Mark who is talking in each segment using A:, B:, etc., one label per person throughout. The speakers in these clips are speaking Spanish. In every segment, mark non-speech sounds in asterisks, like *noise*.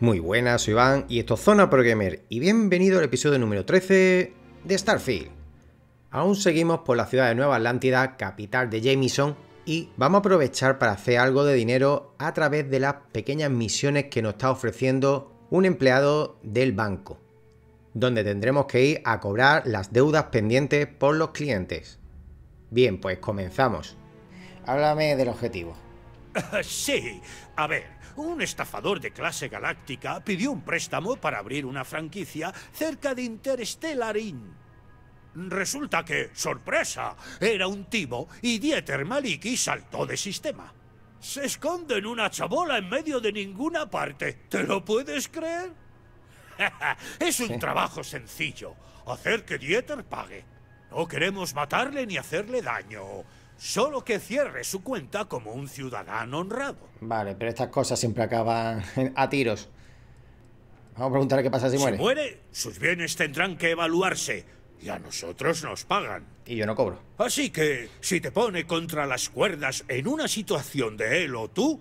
A: Muy buenas, soy Iván y esto es Zona Pro y bienvenido al episodio número 13 de Starfield. Aún seguimos por la ciudad de Nueva Atlántida, capital de Jameson, y vamos a aprovechar para hacer algo de dinero a través de las pequeñas misiones que nos está ofreciendo un empleado del banco, donde tendremos que ir a cobrar las deudas pendientes por los clientes. Bien, pues comenzamos. Háblame del objetivo.
B: *laughs* Sí, a ver, un estafador de clase galáctica pidió un préstamo para abrir una franquicia cerca de Interstellarin. Resulta que, sorpresa, era un timo y Dieter Maliki saltó de sistema. Se esconde en una chabola en medio de ninguna parte. ¿Te lo puedes creer? *laughs* es un trabajo sencillo. Hacer que Dieter pague. No queremos matarle ni hacerle daño.
A: Solo que cierre su cuenta como un ciudadano honrado. Vale, pero estas cosas siempre acaban a tiros. Vamos a preguntar qué pasa si muere. Si
B: muere, sus bienes tendrán que evaluarse. Y a nosotros nos pagan. Y yo no cobro. Así que, si te pone contra las cuerdas en una situación de él o tú,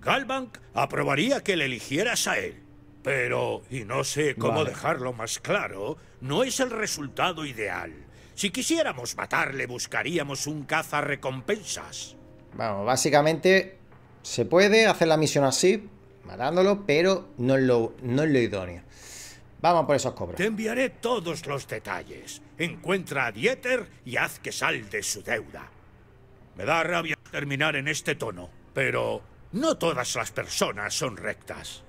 B: Galbank aprobaría que le eligieras a él. Pero, y no sé cómo dejarlo más claro, no es el resultado ideal. Si quisiéramos matarle, buscaríamos un caza recompensas.
A: Vamos, básicamente se puede hacer la misión así, matándolo, pero no es lo, no idóneo. Vamos por esos cobros.
B: Te enviaré todos los detalles. Encuentra a Dieter y haz que salde su deuda. Me da rabia terminar en este tono, pero no todas las personas son rectas.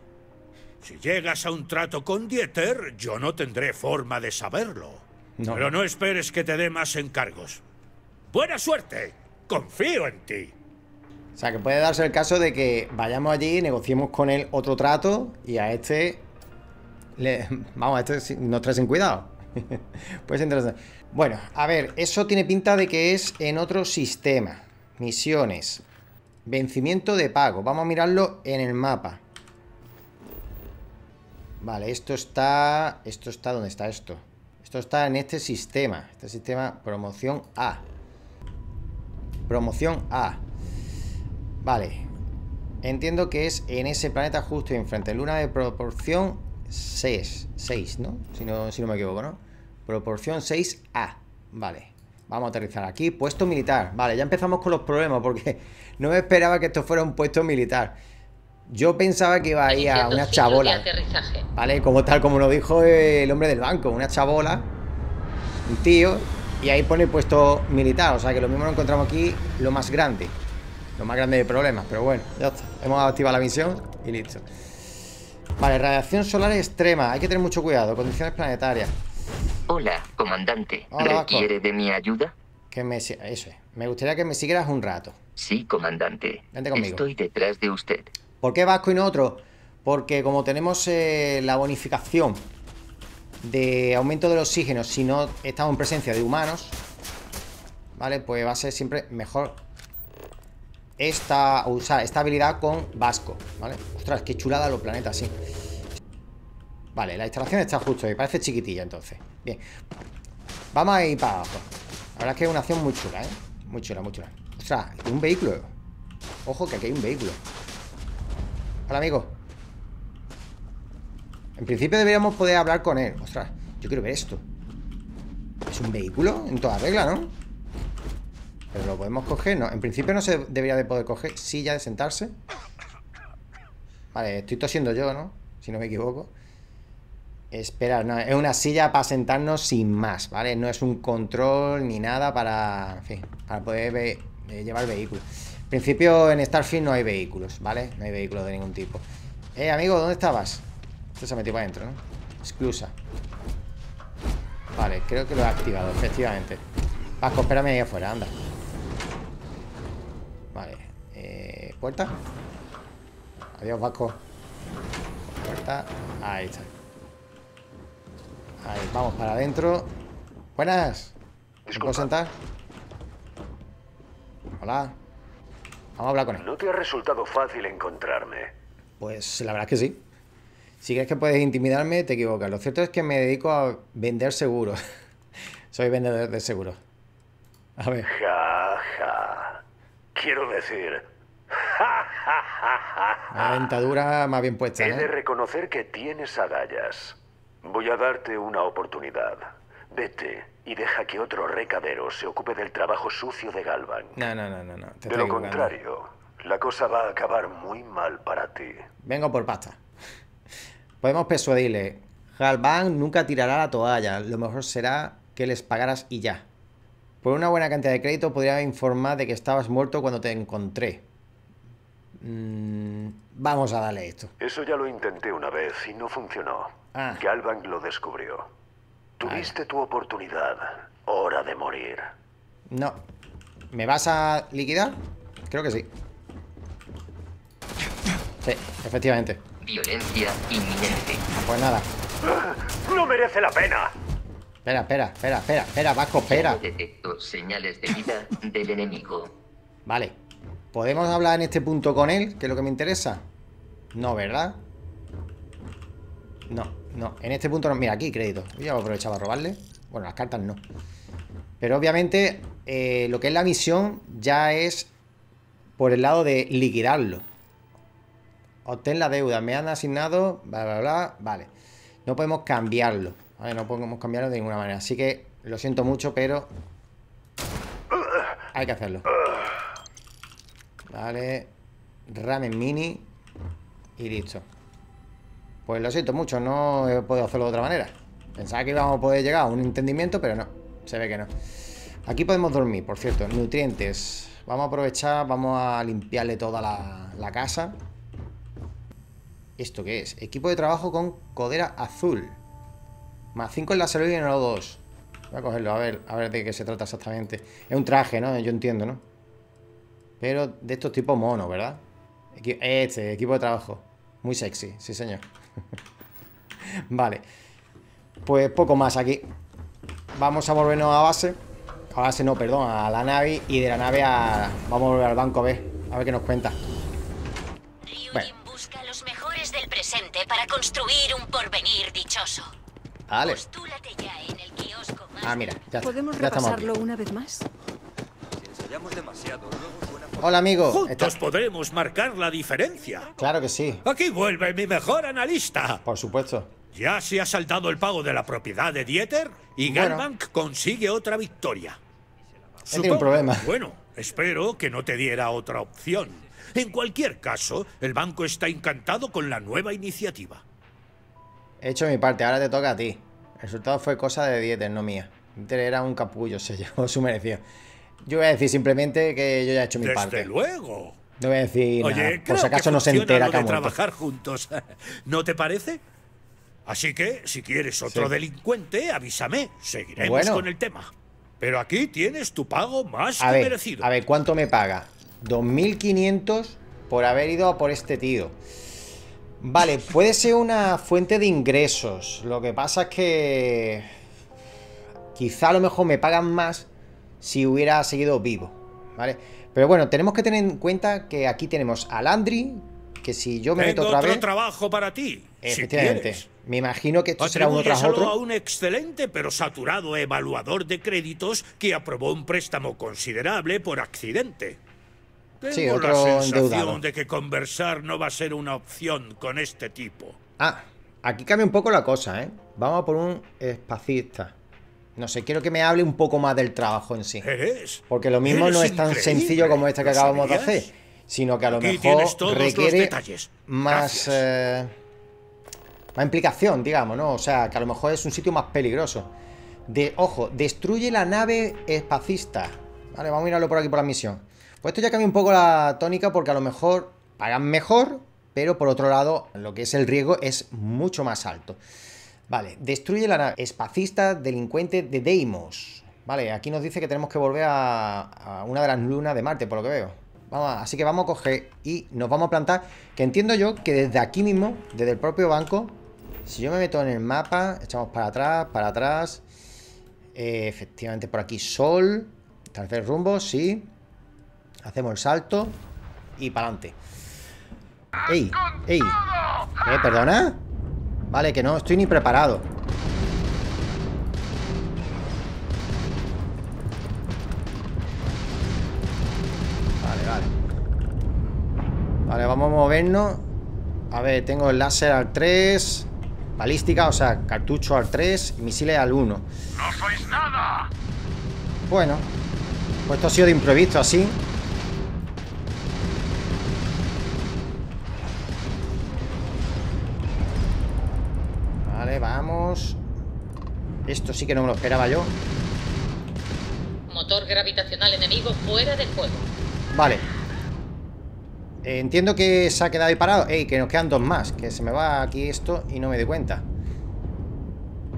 B: Si llegas a un trato con Dieter, yo no tendré forma de saberlo. Pero no esperes que te dé más encargos. Buena suerte. Confío en ti.
A: O sea, que puede darse el caso de que vayamos allí, negociemos con él otro trato y a este... *laughs* Vamos, a este nos trae sin cuidado. *laughs* pues interesante. Bueno, a ver, eso tiene pinta de que es en otro sistema. Misiones. Vencimiento de pago. Vamos a mirarlo en el mapa. Vale, esto está... ¿Esto está? ¿Dónde está esto? Esto está en este sistema. Este sistema promoción A. Promoción A. Vale. Entiendo que es en ese planeta justo enfrente. Luna de proporción 6. 6, ¿no? Si no, me equivoco, ¿no? Proporción 6A. Vale. Vamos a aterrizar aquí. Puesto militar. Vale, ya empezamos con los problemas porque *laughs* no me esperaba que esto fuera un puesto militar. Yo pensaba que iba a ir a una chabola. ¿Vale? Como tal, como nos dijo el hombre del banco, una chabola, un tío, y ahí pone puesto militar. O sea que lo mismo lo encontramos aquí, lo más grande. Lo más grande de problemas, pero bueno, ya está. Hemos activado la misión y listo. Vale, radiación solar extrema. Hay que tener mucho cuidado. Condiciones planetarias. Hola, comandante. ¿Requiere de mi ayuda? Que me, eso es. Me gustaría que me siguieras un rato. Sí, comandante. Vente conmigo. Estoy detrás de usted. ¿Por qué vasco y no otro? Porque como tenemos eh, la bonificación de aumento del oxígeno si no estamos en presencia de humanos, ¿vale? Pues va a ser siempre mejor esta, usar esta habilidad con vasco, ¿vale? Ostras, qué chulada los planetas, sí. Vale, la instalación está justo ahí, parece chiquitilla entonces. Bien, vamos a ir para abajo. La verdad es que es una acción muy chula, ¿eh? Muy chula, muy chula. Ostras, un vehículo. Ojo que aquí hay un vehículo. Hola, amigo. En principio deberíamos poder hablar con él. Ostras, yo quiero ver esto. Es un vehículo en toda regla, ¿no? Pero lo podemos coger, ¿no? En principio no se debería de poder coger silla de sentarse. Vale, estoy tosiendo yo, ¿no? Si no me equivoco. Espera, no, es una silla para sentarnos sin más, ¿vale? No es un control ni nada para, en fin, para poder eh, llevar vehículo en principio en Starfield no hay vehículos, ¿vale? No hay vehículos de ningún tipo. Eh, amigo, ¿dónde estabas? Esto se ha metido para adentro, ¿no? Exclusa. Vale, creo que lo he activado, efectivamente. Vasco, espérame ahí afuera, anda. Vale. Eh, ¿Puerta? Adiós, Vasco. Puerta. Ahí está. Ahí, vamos para adentro. Buenas. ¿Me puedo sentar? Hola. Vamos a hablar con él. ¿No te
B: ha resultado fácil encontrarme?
A: Pues la verdad es que sí. Si crees que puedes intimidarme, te equivocas. Lo cierto es que me dedico a vender seguros. *laughs* Soy vendedor de seguros. A ver.
B: Quiero decir. Una
A: La más bien puesta. He de reconocer que tienes
B: agallas. Voy a darte una oportunidad. Vete y deja que otro recadero se ocupe del trabajo sucio de Galvan.
A: No, no, no, no. de lo contrario,
B: la cosa va a acabar muy mal para ti.
A: Vengo por pasta. Podemos persuadirle. Galván nunca tirará la toalla. Lo mejor será que les pagaras y ya. Por una buena cantidad de crédito podría informar de que estabas muerto cuando te encontré. Mm, vamos a darle esto. Eso ya lo intenté una vez
B: y no funcionó. Ah. lo descubrió. Tuviste tu oportunidad. Hora de morir.
A: No. ¿Me vas a liquidar? Creo que sí. Sí, efectivamente.
B: Violencia inminente. Pues nada. No merece la pena.
A: Espera, espera, espera, espera, Vasco, espera. señales de vida
B: del enemigo.
A: Vale. ¿Podemos hablar en este punto con él? Que es lo que me interesa. No, ¿verdad? No. No, en este punto no. Mira, aquí crédito. Ya he aprovechado a robarle. Bueno, las cartas no. Pero obviamente eh, lo que es la misión ya es por el lado de liquidarlo. Obtén la deuda. Me han asignado. Bla, bla, bla. Vale. No podemos cambiarlo. No podemos cambiarlo de ninguna manera. Así que lo siento mucho, pero hay que hacerlo. Vale. Ramen mini. Y listo. Pues lo siento mucho, no he podido hacerlo de otra manera. Pensaba que íbamos a poder llegar a un entendimiento, pero no, se ve que no. Aquí podemos dormir, por cierto, nutrientes. Vamos a aprovechar, vamos a limpiarle toda la, casa. ¿Esto qué es? Equipo de trabajo con codera azul. Más 5 en la salud y en o 2. Voy a cogerlo, a ver, a ver de qué se trata exactamente. Es un traje, ¿no? Yo entiendo, ¿no? Pero de estos tipos monos, ¿verdad? Este, equipo de trabajo. Muy sexy, sí señor. *laughs* vale. Pues poco más aquí. Vamos a volvernos a base. A base no, perdón, a la nave. Y de la nave a... Vamos a volver al banco, B. A ver qué nos cuenta. Bueno.
B: busca los mejores del presente para construir un porvenir
A: dichoso. Vale. Ya en el kiosco Ah, mira, ya, ¿Podemos repasarlo una vez más?
B: Si demasiado,
A: Hola, amigo. Juntos podremos marcar la diferencia. Claro que sí. Aquí vuelve mi mejor analista. Por supuesto.
B: Ya se ha saltado el pago de la propiedad de Dieter y bueno. consigue otra victoria.
A: Supongo, un problema.
B: Bueno, espero que no te diera otra opción. En cualquier caso, el banco está encantado con la nueva iniciativa.
A: He hecho mi parte, ahora te toca a ti. El resultado fue cosa de Dieter, no mía. Dieter era un capullo, se llevó su merecido. Yo voy a decir simplemente que yo ya he hecho mi parte. Desde luego. No voy a decir Por si acaso no se entera lo que trabajar juntos. *laughs* ¿No te parece?
B: Así que, si quieres otro delincuente, avísame. Seguiremos con el tema. Pero aquí tienes tu pago más a ver,
A: A ver, ¿cuánto me paga? 2.500 por haber ido por este tío. Vale, puede ser una fuente de ingresos. Lo que pasa es que... Quizá a lo mejor me pagan más si hubiera seguido vivo, ¿vale? Pero bueno, tenemos que tener en cuenta que aquí tenemos a Landry, que si yo me meto otra otro vez...
B: trabajo para ti. Efectivamente.
A: me imagino que esto será uno otro. a
B: un excelente pero saturado evaluador de créditos que aprobó un préstamo considerable por accidente.
A: Tengo sí, la sensación de
B: que conversar no va a ser una opción con este tipo.
A: Ah, aquí cambia un poco la cosa, ¿eh? Vamos a por un espacista. No sé, quiero que me hable un poco más del trabajo en sí. Porque lo mismo no es tan sencillo como este que acabamos de hacer, sino que a lo mejor requiere más, eh, más implicación, digamos, ¿no? O sea, que a lo mejor es un sitio más peligroso. De, ojo, destruye la nave espacista. Vale, vamos a mirarlo por aquí por la misión. Pues esto ya cambia un poco la tónica porque a lo mejor pagan mejor, pero por otro lado, lo que es el riesgo es mucho más alto. Vale, destruye la nave. Espacista delincuente de Deimos. Vale, aquí nos dice que tenemos que volver a, una de las lunas de Marte, por lo que veo. Vamos, así que vamos a coger y nos vamos a plantar. Que entiendo yo que desde aquí mismo, desde el propio banco, si yo me meto en el mapa, echamos para atrás, para atrás. Eh, efectivamente, por aquí sol. Tercer rumbo, sí. Hacemos el salto y para adelante. ¡Ey! ¡Ey! ¿Eh, perdona? Vale, que no estoy ni preparado. Vale, vale. Vale, vamos a movernos. A ver, tengo el láser al 3. Balística, o sea, cartucho al 3 y misiles al 1. ¡No
B: sois nada!
A: Bueno, pues esto ha sido de imprevisto así. Esto sí que no me lo esperaba yo. Motor gravitacional enemigo fuera de juego. Vale. Eh, entiendo que se ha quedado ahí parado. Ey, que nos quedan dos más. Que se me va aquí esto y no me doy cuenta.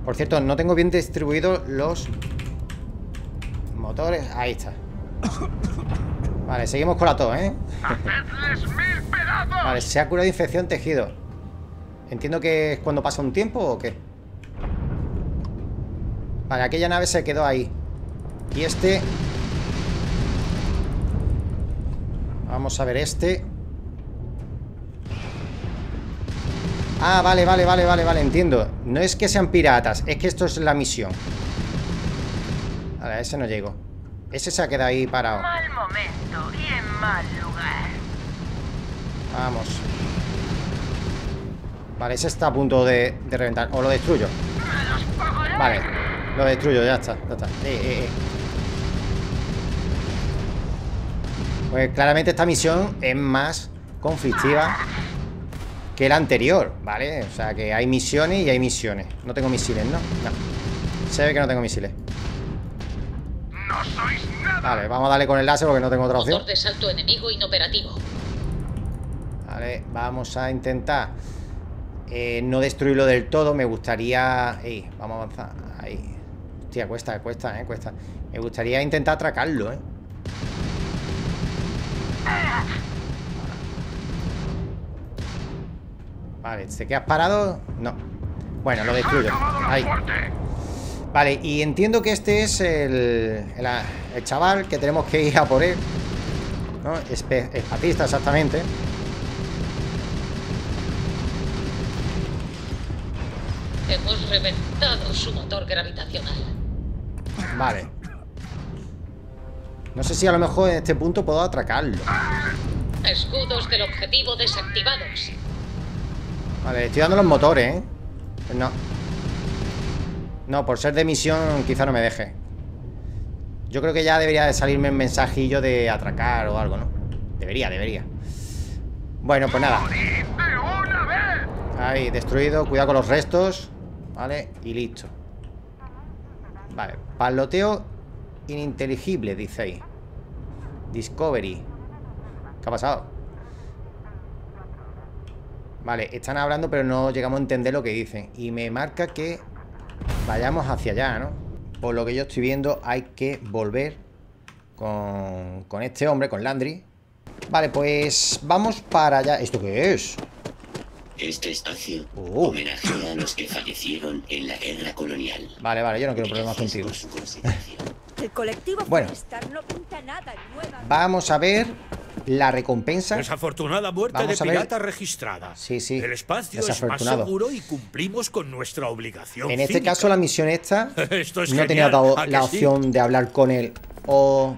A: Por cierto, no tengo bien distribuidos los motores. Ahí está. Vale, seguimos con la to, ¿eh? Vale, se ha curado infección tejido. Entiendo que es cuando pasa un tiempo o qué. Vale, aquella nave se quedó ahí Y este Vamos a ver este Ah, vale, vale, vale, vale, vale, entiendo No es que sean piratas, es que esto es la misión Vale, ese no llego Ese se ha quedado ahí parado en lugar Vamos Vale, ese está a punto de, de reventar O lo destruyo Vale lo destruyo, ya está, está. Eh, eh, eh. Pues claramente esta misión es más conflictiva que la anterior, ¿vale? O sea, que hay misiones y hay misiones. No tengo misiles, ¿no? No. Se ve que no tengo misiles. Vale, vamos a darle con el láser porque no tengo otra opción.
B: salto enemigo inoperativo.
A: Vale, vamos a intentar no destruirlo del todo. Me gustaría... vamos a avanzar. Ahí. Hostia, cuesta, cuesta, eh, cuesta. Me gustaría intentar atracarlo, eh. Vale, este que has parado? No. Bueno, lo destruyo. Ahí. Vale, y entiendo que este es el, el, chaval que tenemos que ir a por él. ¿No? Espacista, exactamente.
B: Hemos reventado su motor gravitacional.
A: Vale No sé si a lo mejor en este punto puedo atracarlo
B: Escudos del objetivo desactivados
A: Vale, estoy dando los motores, ¿eh? Pues no No, por ser de misión quizá no me deje Yo creo que ya debería de salirme un mensajillo de atracar o algo, ¿no? Debería, debería Bueno, pues nada Ahí, destruido, cuidado con los restos Vale, y listo Vale, paloteo ininteligible, dice ahí. Discovery. ¿Qué ha pasado? Vale, están hablando pero no llegamos a entender lo que dicen. Y me marca que vayamos hacia allá, ¿no? Por lo que yo estoy viendo hay que volver con, este hombre, con Landry. Vale, pues vamos para allá. ¿Esto qué es? Este espacio oh. homenajea a los que fallecieron
B: en la guerra colonial.
A: Vale, vale, yo no quiero problemas contigo. El bueno, vamos a ver la recompensa. Desafortunada
B: muerte Vamos de pirata registrada. Sí, sí. El espacio es seguro y cumplimos con nuestra obligación. En este caso, la
A: misión esta
B: *laughs* no tenía la opción
A: de hablar con él o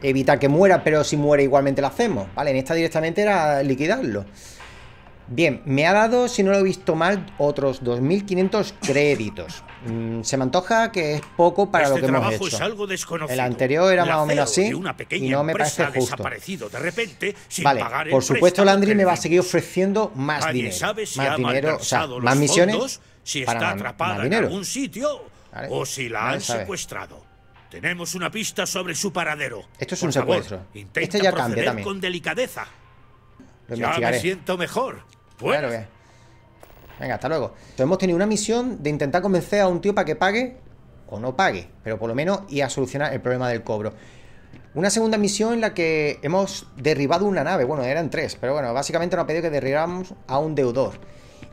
A: evitar que muera, pero si muere igualmente lo hacemos. Vale, en esta directamente era liquidarlo. Bien, me ha dado, si no lo he visto mal, otros 2.500 créditos. Mm, se me antoja que es poco para lo este que hemos hecho. algo
B: El anterior era más o menos así y no me parece justo. De repente, vale, por supuesto
A: Landry me va a seguir ofreciendo más dinero, más misiones si está para atrapada en algún
B: sitio o si la han secuestrado. Tenemos una pista sobre su paradero. Esto es un secuestro.
A: este ya cambia también. con
B: delicadeza
A: ya me siento
B: mejor. Bueno. Pues.
A: Venga, hasta luego. hemos tenido una misión de intentar convencer a un tío para que pague o no pague, pero por lo menos y a solucionar el problema del cobro. Una segunda misión en la que hemos derribado una nave. Bueno, eran tres, pero bueno, básicamente nos ha pedido que derribáramos a un deudor.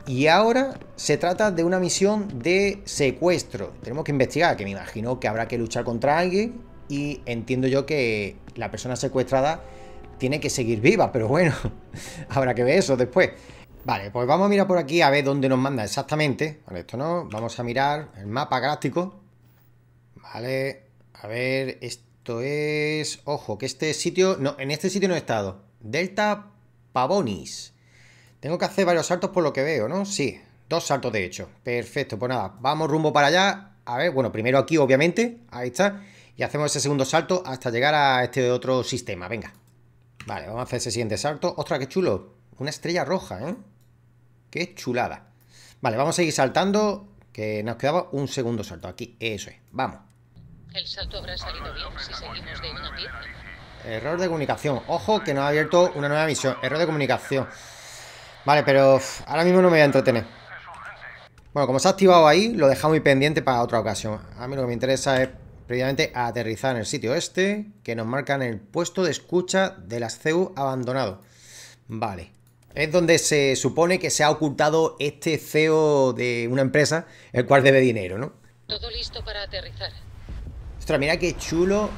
A: Y ahora se trata de una misión de secuestro. Tenemos que investigar, que me imagino que habrá que luchar contra alguien. Y entiendo yo que la persona secuestrada tiene que seguir viva, pero bueno, *laughs* habrá que ver eso después. Vale, pues vamos a mirar por aquí a ver dónde nos manda exactamente. Vale, esto no, vamos a mirar el mapa gráfico. Vale, a ver, esto es... Ojo, que este sitio... No, en este sitio no he estado. Delta Pavonis. Tengo que hacer varios saltos por lo que veo, ¿no? Sí, dos saltos de hecho. Perfecto, pues nada, vamos rumbo para allá. A ver, bueno, primero aquí, obviamente. Ahí está. Y hacemos ese segundo salto hasta llegar a este otro sistema. Venga. Vale, vamos a hacer ese siguiente salto. ¡Ostras, que chulo! Una estrella roja, ¿eh? ¡Qué chulada! Vale, vamos a seguir saltando, que nos quedaba un segundo salto aquí. Eso es, vamos. El
B: salto habrá bien si seguimos
A: Error de comunicación. Ojo, que nos ha abierto una nueva misión. Error de comunicación. Vale, pero ahora mismo no me voy a entretener. Bueno, como se ha activado ahí, lo dejamos muy pendiente para otra ocasión. A mí lo que me interesa es previamente a aterrizar en el sitio este, que nos marcan el puesto de escucha de las CEU abandonado. Vale. Es donde se supone que se ha ocultado este CEO de una empresa, el cual debe dinero, ¿no?
B: Todo listo para aterrizar.
A: Ostras, mira qué chulo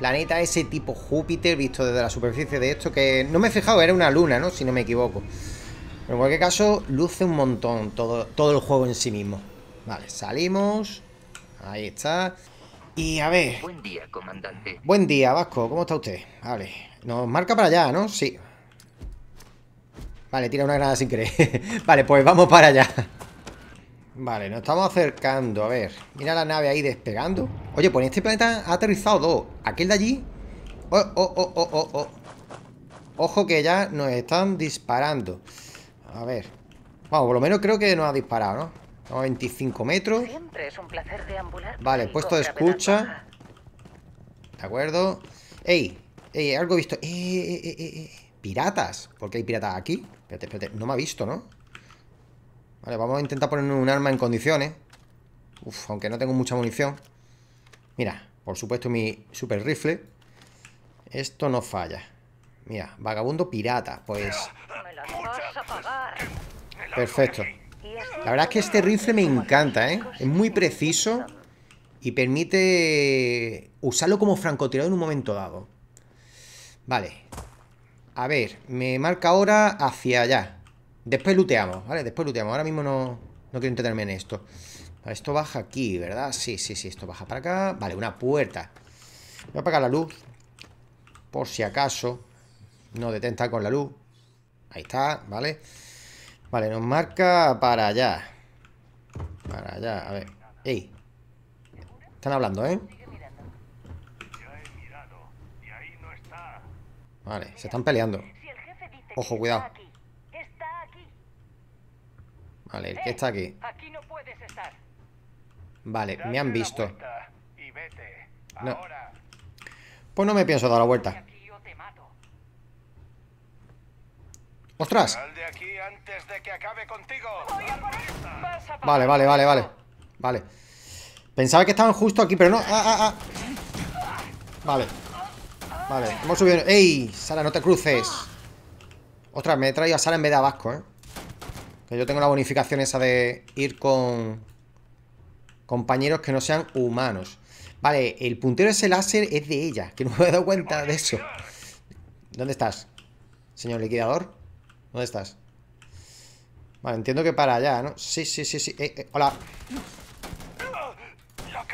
A: planeta ese tipo Júpiter visto desde la superficie de esto, que no me he fijado, era una luna, ¿no? Si no me equivoco. Pero en cualquier caso, luce un montón todo, todo el juego en sí mismo. Vale, salimos. Ahí está. Y a ver... Buen día, comandante. Buen día, Vasco. ¿Cómo está usted? Vale. Nos marca para allá, ¿no? Sí. Vale, tira una granada sin querer. *laughs* vale, pues vamos para allá. Vale, nos estamos acercando. A ver, mira la nave ahí despegando. Oye, pues en este planeta ha aterrizado dos. Aquel de allí. Oh, oh, oh, Ojo que ya nos están disparando. A ver. Vamos, por lo menos creo que nos ha disparado, ¿no? 25 metros. vale, puesto de escucha. De acuerdo. ¡Ey! ¡Ey! Algo visto. Eh, eh, eh, ¡Eh, piratas ¿Por qué hay piratas aquí? Espérate, espérate. No me ha visto, ¿no? Vale, vamos a intentar poner un arma en condiciones. Uf, aunque no tengo mucha munición. Mira, por supuesto mi super rifle. Esto no falla. Mira, vagabundo pirata, pues... Perfecto. La verdad es que este rifle me encanta, ¿eh? Es muy preciso y permite usarlo como francotirador en un momento dado. Vale. A ver, me marca ahora hacia allá. Después looteamos, ¿vale? Después looteamos. Ahora mismo no, no quiero entretenerme en esto. Esto baja aquí, ¿verdad? Sí, sí, sí, esto baja para acá. Vale, una puerta. Voy a apagar la luz. Por si acaso. No detenta con la luz. Ahí está, ¿vale? vale Vale, nos marca para allá. Para allá, a ver. ¡Ey! Están hablando, ¿eh? Vale, se están peleando. Ojo, cuidado. Vale, el que está aquí. Vale, me han visto. No. Pues no me pienso dar la vuelta. ¡Ostras! Vale, vale, vale, vale. Vale. Pensaba que estaban justo aquí, pero no. Ah, ah, ah. Vale. Vale, hemos subido. ¡Ey! Sara, no te cruces. Ostras, me he traído a Sara en vez de a Vasco, ¿eh? Que yo tengo la bonificación esa de ir con compañeros que no sean humanos. Vale, el puntero de ese láser es de ella, que no me he dado cuenta de eso. ¿Dónde estás, señor liquidador? ¿Dónde estás? Vale, entiendo que para allá, ¿no? Sí, sí, sí, sí. Eh, eh, hola.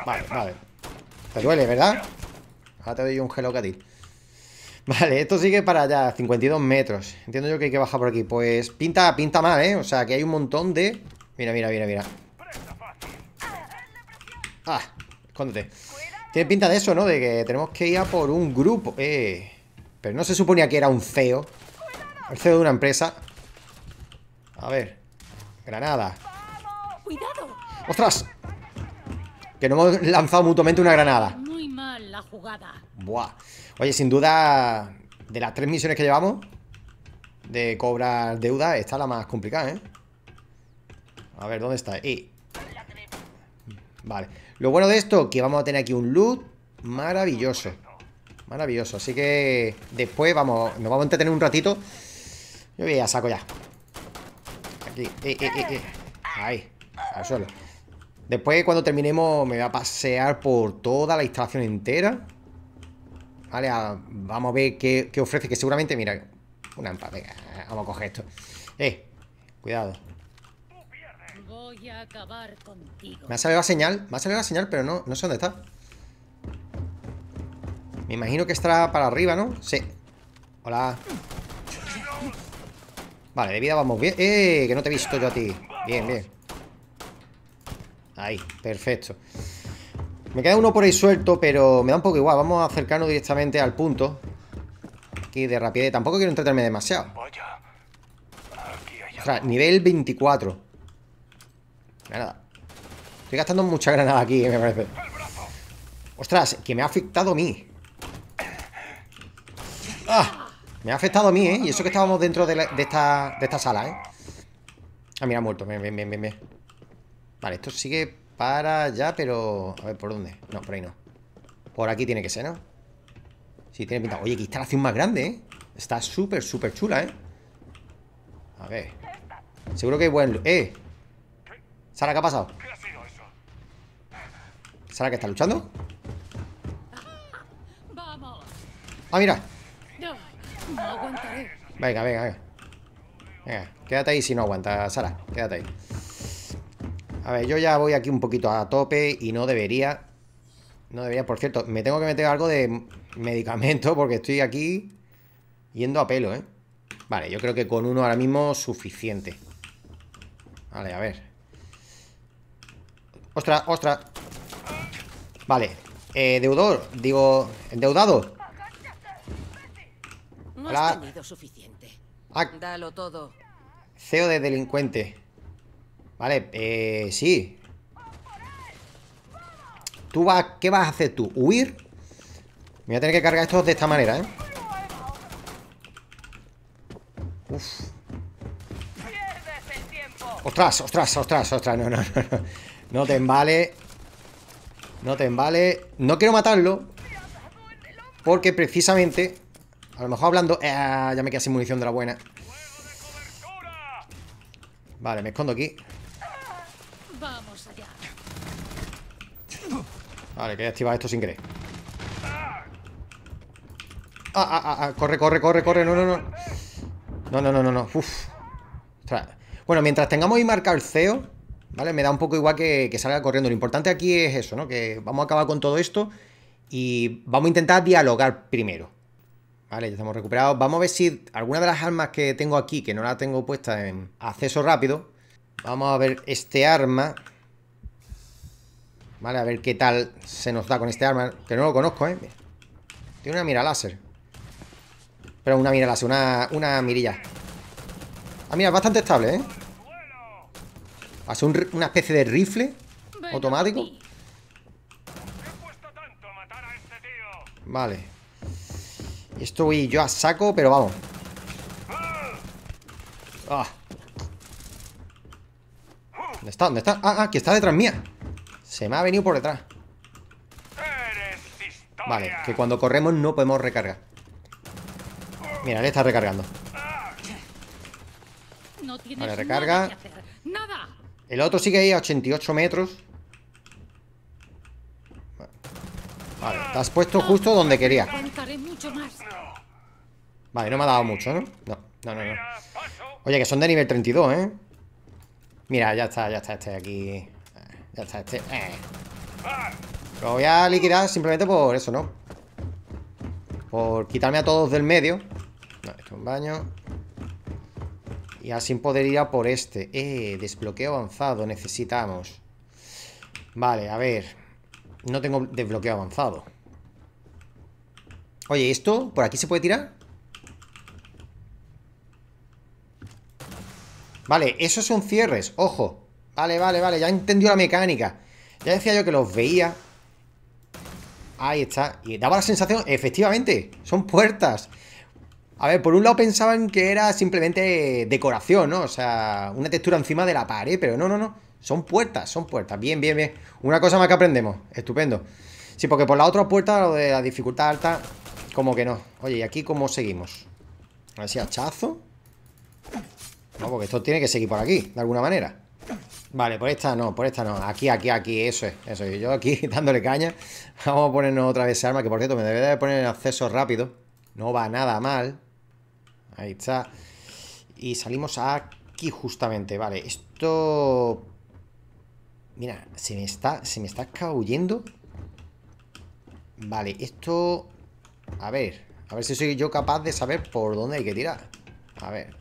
A: Vale, vale. Te duele, ¿verdad? Ahora te doy un hello a ti. Vale, esto sigue para allá, 52 metros. Entiendo yo que hay que bajar por aquí. Pues pinta, pinta mal, ¿eh? O sea, que hay un montón de... Mira, mira, mira, mira. Ah, escóndete. Tiene pinta de eso, ¿no? De que tenemos que ir a por un grupo. Eh, pero no se suponía que era un feo al de una empresa. A ver. Granada. ¡Cuidado! ¡Ostras! Que no hemos lanzado mutuamente una granada.
B: Muy mal la jugada.
A: Buah. Oye, sin duda, de las tres misiones que llevamos de cobrar deuda, esta es la más complicada, ¿eh? A ver, ¿dónde está? Eh. Vale. Lo bueno de esto, que vamos a tener aquí un loot maravilloso. Maravilloso. Así que después vamos, nos vamos a entretener un ratito yo voy a saco ya. Aquí. Eh, eh, eh, eh, Ahí. Al suelo. Después, cuando terminemos, me voy a pasear por toda la instalación entera. Vale, vamos a ver qué, ofrece. Que seguramente, mira, una empate, vamos a coger esto. Eh, cuidado. Me ha salido la señal, me ha salido la señal, pero no, no sé dónde está. Me imagino que estará para arriba, ¿no? Sí. Hola. Vale, de vida vamos bien ¡Eh! Que no te he visto yo a ti Bien, bien Ahí, perfecto Me queda uno por ahí suelto, pero me da un poco igual Vamos a acercarnos directamente al punto Aquí de rapidez Tampoco quiero entretenerme demasiado o sea, nivel 24 Nada Estoy gastando mucha granada aquí, eh, me parece Ostras, que me ha afectado a mí ¡Ah! Me ha afectado a mí, ¿eh? Y eso que estábamos dentro de, esta, sala, ¿eh? Ah, mira, ha muerto. Bien, bien, bien, bien. Vale, esto sigue para allá, pero... A ver, ¿por dónde? No, por ahí no. Por aquí tiene que ser, ¿no? Sí, tiene pinta. Oye, qué instalación más grande, ¿eh? Está súper, súper chula, ¿eh? A ver. Seguro que hay buen... ¡Eh! Sara, ¿qué ha pasado? ¿Sara que está luchando? Ah, ah mira. Venga, venga, venga. Venga, quédate ahí si no aguanta, Sara. Quédate ahí. A ver, yo ya voy aquí un poquito a tope y no debería... No debería, por cierto, me tengo que meter algo de medicamento *laughs* porque estoy aquí yendo a pelo, ¿eh? Vale, yo creo que con uno ahora mismo suficiente. Vale, a ver. ¡Ostras, ostras! Vale, eh, deudor, digo, endeudado. Hola. Ah. todo. CEO de delincuente. Vale, eh, sí. ¿Tú vas, ¿Qué vas a hacer tú? ¿Huir? Me voy a tener que cargar estos de esta manera, ¿eh? Uf. Ostras, ostras, ostras, ostras. No, no, no, no. No te envale. No te envale. No quiero matarlo. Porque precisamente a lo mejor hablando... Eh, ya me quedé sin munición de la buena. Vale, me escondo aquí. Vale, que he esto sin querer. Ah, ah, ah, ah, corre, corre, corre, corre. No, no, no. No, no, no, no, no. Bueno, mientras tengamos y marcado el CEO, ¿vale? Me da un poco igual que salga corriendo. Lo importante aquí es eso, ¿no? Que vamos a acabar con todo esto y vamos a intentar dialogar primero. Vale, ya estamos recuperados. Vamos a ver si alguna de las armas que tengo aquí, que no la tengo puesta en acceso rápido. Vamos a ver este arma. Vale, a ver qué tal se nos da con este arma. Que no lo conozco, ¿eh? Tiene una mira láser. Pero una mira láser, una, mirilla. Ah, mira, es bastante estable, ¿eh? Hace ser una especie de rifle automático. Vale estoy yo a saco, pero vamos ah. ¿Dónde está? ¿Dónde está? Ah, ah, que está detrás mía Se me ha venido por detrás Vale, que cuando corremos no podemos recargar Mira, le está recargando
B: Vale, recarga
A: El otro sigue ahí a 88 metros Vale, te has puesto justo donde quería. Vale, no me ha dado mucho, ¿no? No, no, no. Oye, que son de nivel 32, ¿eh? Mira, ya está, ya está este aquí. Eh, ya está este. Eh. Lo voy a liquidar simplemente por eso, ¿no? Por quitarme a todos del medio. Vale, esto es un baño. Y así poder ir a por este. Eh, desbloqueo avanzado, necesitamos. Vale, a ver. No tengo desbloqueo avanzado. Oye, ¿esto por aquí se puede tirar? Vale, esos son cierres, ojo Vale, vale, vale, ya entendió la mecánica Ya decía yo que los veía Ahí está Y daba la sensación, efectivamente Son puertas A ver, por un lado pensaban que era simplemente Decoración, ¿no? O sea, una textura encima de la pared Pero no, no, no son puertas, son puertas. Bien, bien, bien. Una cosa más que aprendemos. Estupendo. Sí, porque por la otra puerta, lo de la dificultad alta, como que no. Oye, ¿y aquí cómo seguimos? A ver si hachazo. No, porque esto tiene que seguir por aquí, de alguna manera. Vale, por esta no, por esta no. Aquí, aquí, aquí, eso es, eso es. Yo aquí *laughs* dándole caña. Vamos a ponernos otra vez esa arma, que por cierto me debe de poner en acceso rápido. No va nada mal. Ahí está. Y salimos aquí justamente, vale. Esto Mira, se me está, se me está Vale, esto... A ver, a ver si soy yo capaz de saber por dónde hay que tirar. A ver.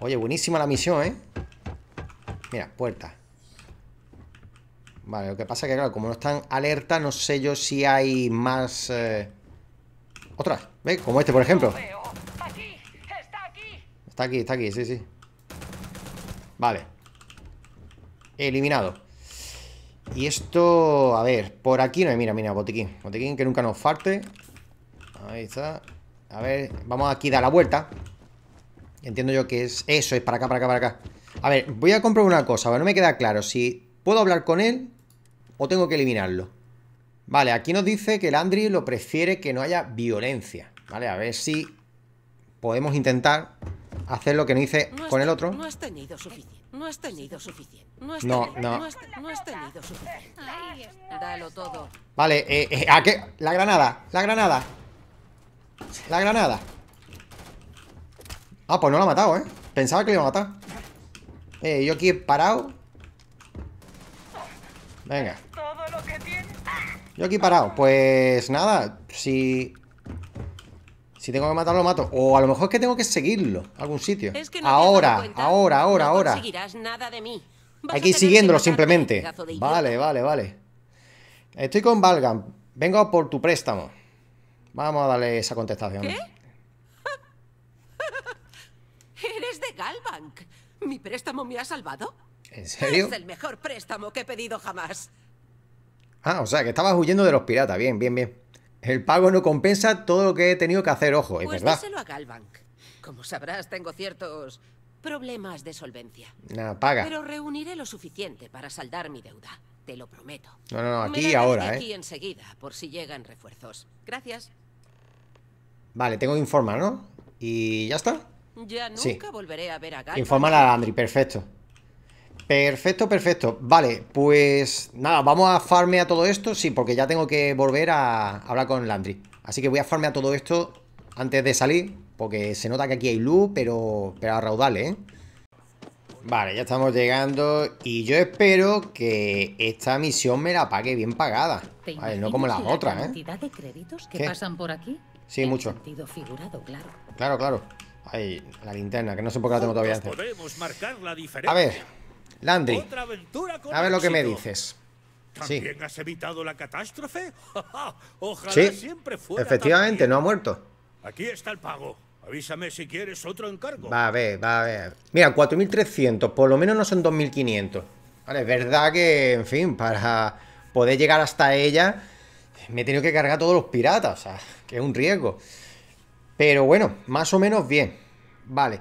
A: Oye, buenísima la misión, ¿eh? Mira, puerta. Vale, lo que pasa es que, claro, como no están alerta, no sé yo si hay más... Eh, Otras, ¿ves? Como este, por ejemplo. Está aquí, está aquí, sí, sí. Vale eliminado. Y esto, a ver, por aquí no hay, mira, mira, botiquín. Botiquín que nunca nos falte. Ahí está. A ver, vamos aquí a dar la vuelta. Entiendo yo que es eso, es para acá, para acá, para acá. A ver, voy a comprar una cosa, pero no me queda claro si puedo hablar con él o tengo que eliminarlo. Vale, aquí nos dice que el Andri lo prefiere que no haya violencia. Vale, a ver si podemos intentar hacer lo que no hice con el otro. No has tenido suficiente. No has tenido suficiente.
B: No, no. has, tenido suficiente. Dalo todo.
A: Vale, eh, eh, ¿a qué? La granada, la granada. La granada. Ah, pues no la ha matado, ¿eh? Pensaba que lo iba a matar. Eh, yo aquí he parado. Venga. Yo aquí he parado. Pues nada, si si tengo que matarlo, lo mato. O a lo mejor es que tengo que seguirlo algún sitio. ahora, ahora, ahora, ahora. Nada de mí. Hay que siguiéndolo simplemente. Vale, vale, vale. Estoy con Valgan. Vengo por tu préstamo. Vamos a darle esa contestación. ¿Qué?
B: *laughs* Eres de Galbank. ¿Mi préstamo me ha salvado?
A: ¿En serio? el
B: mejor préstamo que he pedido jamás.
A: Ah, o sea, que estabas huyendo de los piratas. Bien, bien, bien. El pago no compensa todo lo que he tenido que hacer, ojo, es pues verdad. haga a Galbank. Como sabrás, tengo ciertos problemas de solvencia. Nada, paga. Pero reuniré lo suficiente para saldar mi deuda, te lo prometo.
B: No, no, aquí ahora, ¿eh? Aquí
A: enseguida, por si llegan refuerzos. Gracias. Vale, tengo que informar, ¿no? Y ya está. Ya nunca volveré a ver a Galbank. Informar a Andri, perfecto. Perfecto, perfecto. Vale, pues nada, vamos a farmear todo esto, sí, porque ya tengo que volver a hablar con Landry. Así que voy a farmear todo esto antes de salir, porque se nota que aquí hay luz, pero, pero a raudales, ¿eh? Vale, ya estamos llegando y yo espero que esta misión me la pague bien pagada. Vale, no como las otras, ¿eh? cantidad de créditos que pasan por aquí? Sí, mucho. claro. claro, Ahí, la linterna, que no sé por qué la tengo todavía.
B: diferencia. A ver, Landry, a ver lo que me dices. ¿También sí. has evitado la catástrofe? *laughs* Ojalá sí, siempre fuera efectivamente, no ha muerto. Aquí está el pago. Avísame si quieres otro encargo. Va a
A: ver, va a ver. Mira, 4.300, por lo menos no son 2.500. Vale, es verdad que, en fin, para poder llegar hasta ella me he tenido que cargar todos los piratas, o sea, que es un riesgo. Pero bueno, más o menos bien. Vale.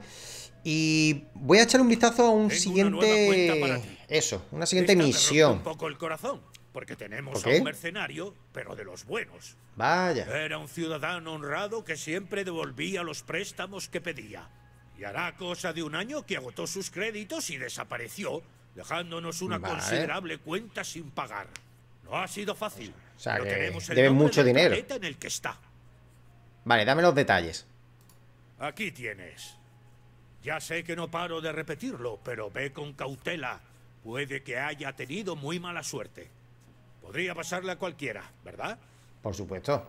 A: Y voy a echar un vistazo a un siguiente. Eso, una siguiente misión. Un poco el corazón, porque tenemos a un
B: mercenario, pero de los buenos. Vaya. Era un ciudadano honrado que siempre devolvía los préstamos que pedía. Y hará cosa de un año que agotó sus créditos y desapareció, dejándonos una considerable cuenta sin pagar. No ha sido fácil.
A: O tenemos el mucho dinero. En el que está. Vale, dame los detalles.
B: Aquí tienes. Ya sé que no paro de repetirlo, pero ve con cautela. Puede que haya tenido muy mala suerte. Podría pasarle a cualquiera, ¿verdad?
A: Por supuesto.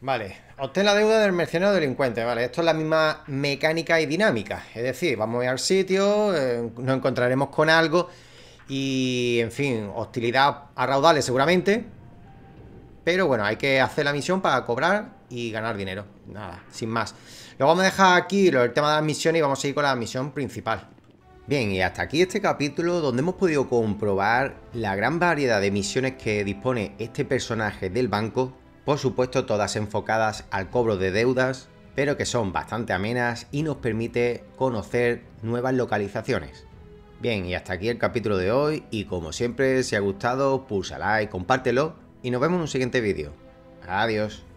A: Vale, obtén la deuda del mercenario delincuente, vale, esto es la misma mecánica y dinámica, es decir, vamos a ir al sitio, eh, nos encontraremos con algo y, en fin, hostilidad a raudales seguramente, pero bueno, hay que hacer la misión para cobrar y ganar dinero. Nada, sin más. Lo vamos a dejar aquí, el tema de las misiones, y vamos a ir con la misión principal. Bien, y hasta aquí este capítulo donde hemos podido comprobar la gran variedad de misiones que dispone este personaje del banco, por supuesto todas enfocadas al cobro de deudas, pero que son bastante amenas y nos permite conocer nuevas localizaciones. Bien, y hasta aquí el capítulo de hoy y como siempre, si ha gustado, pulsa like, compártelo y nos vemos en un siguiente vídeo. Adiós.